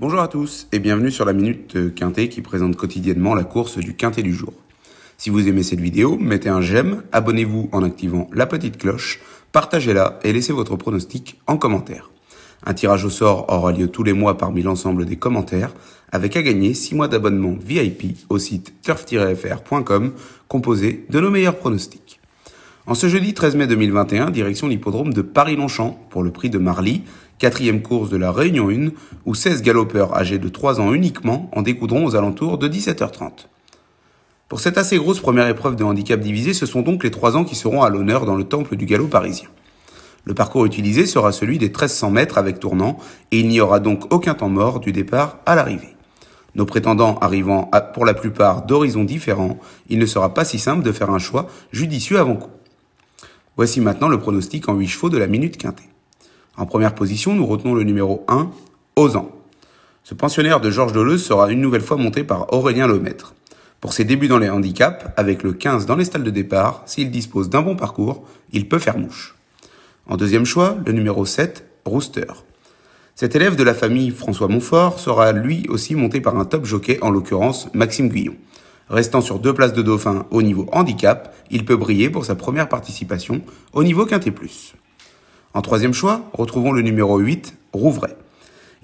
Bonjour à tous et bienvenue sur la Minute Quintet qui présente quotidiennement la course du Quintet du jour. Si vous aimez cette vidéo, mettez un j'aime, abonnez-vous en activant la petite cloche, partagez-la et laissez votre pronostic en commentaire. Un tirage au sort aura lieu tous les mois parmi l'ensemble des commentaires, avec à gagner 6 mois d'abonnement VIP au site turf-fr.com composé de nos meilleurs pronostics. En ce jeudi 13 mai 2021, direction l'hippodrome de Paris-Longchamp pour le prix de Marly quatrième course de la Réunion 1, où 16 galopeurs âgés de 3 ans uniquement en découdront aux alentours de 17h30. Pour cette assez grosse première épreuve de handicap divisé, ce sont donc les 3 ans qui seront à l'honneur dans le temple du galop parisien. Le parcours utilisé sera celui des 1300 mètres avec tournant, et il n'y aura donc aucun temps mort du départ à l'arrivée. Nos prétendants arrivant à, pour la plupart d'horizons différents, il ne sera pas si simple de faire un choix judicieux avant coup. Voici maintenant le pronostic en 8 chevaux de la minute quintée. En première position, nous retenons le numéro 1, Ozan. Ce pensionnaire de Georges Deleuze sera une nouvelle fois monté par Aurélien Lemaître. Pour ses débuts dans les handicaps, avec le 15 dans les stalles de départ, s'il dispose d'un bon parcours, il peut faire mouche. En deuxième choix, le numéro 7, Rooster. Cet élève de la famille François Montfort sera lui aussi monté par un top jockey, en l'occurrence Maxime Guyon. Restant sur deux places de dauphin au niveau handicap, il peut briller pour sa première participation au niveau quintet en troisième choix, retrouvons le numéro 8, Rouvray.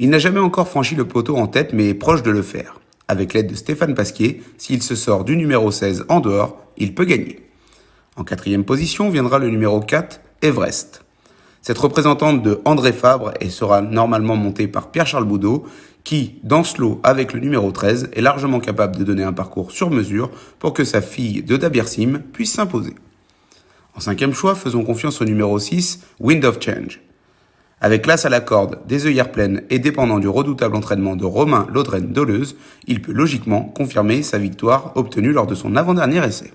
Il n'a jamais encore franchi le poteau en tête, mais est proche de le faire. Avec l'aide de Stéphane Pasquier, s'il se sort du numéro 16 en dehors, il peut gagner. En quatrième position viendra le numéro 4, Everest. Cette représentante de André Fabre et sera normalement montée par Pierre-Charles Boudot, qui, dans ce lot avec le numéro 13, est largement capable de donner un parcours sur mesure pour que sa fille de Sim puisse s'imposer. En cinquième choix, faisons confiance au numéro 6, Wind of Change. Avec l'as à la corde, des œillères pleines et dépendant du redoutable entraînement de Romain laudren Doleuse, il peut logiquement confirmer sa victoire obtenue lors de son avant-dernier essai.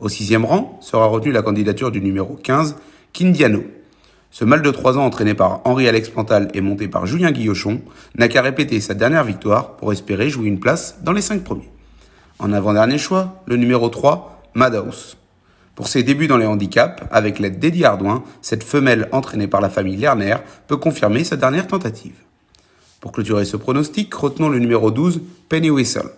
Au sixième rang sera retenue la candidature du numéro 15, Kindiano. Ce mal de 3 ans entraîné par Henri-Alex Pantal et monté par Julien Guillochon n'a qu'à répéter sa dernière victoire pour espérer jouer une place dans les cinq premiers. En avant-dernier choix, le numéro 3, Madhouse. Pour ses débuts dans les handicaps, avec l'aide d'Eddie Hardouin, cette femelle entraînée par la famille Lerner peut confirmer sa dernière tentative. Pour clôturer ce pronostic, retenons le numéro 12, Penny Whistle.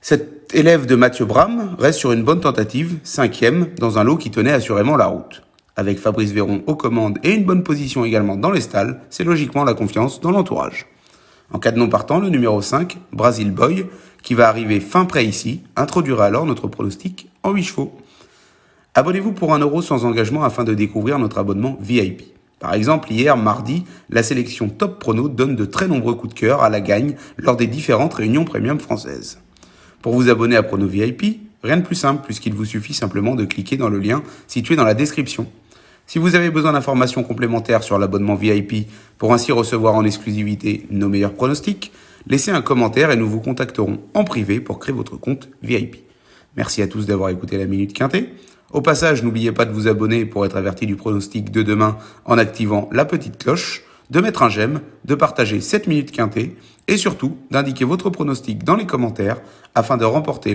Cet élève de Mathieu Bram reste sur une bonne tentative, cinquième, dans un lot qui tenait assurément la route. Avec Fabrice Véron aux commandes et une bonne position également dans les stalles, c'est logiquement la confiance dans l'entourage. En cas de non partant, le numéro 5, Brazil Boy, qui va arriver fin près ici, introduira alors notre pronostic en 8 chevaux. Abonnez-vous pour un euro sans engagement afin de découvrir notre abonnement VIP. Par exemple, hier, mardi, la sélection Top Prono donne de très nombreux coups de cœur à la gagne lors des différentes réunions premium françaises. Pour vous abonner à Prono VIP, rien de plus simple puisqu'il vous suffit simplement de cliquer dans le lien situé dans la description. Si vous avez besoin d'informations complémentaires sur l'abonnement VIP pour ainsi recevoir en exclusivité nos meilleurs pronostics, laissez un commentaire et nous vous contacterons en privé pour créer votre compte VIP. Merci à tous d'avoir écouté la Minute Quintée. Au passage, n'oubliez pas de vous abonner pour être averti du pronostic de demain en activant la petite cloche, de mettre un j'aime, de partager 7 minutes quintées et surtout d'indiquer votre pronostic dans les commentaires afin de remporter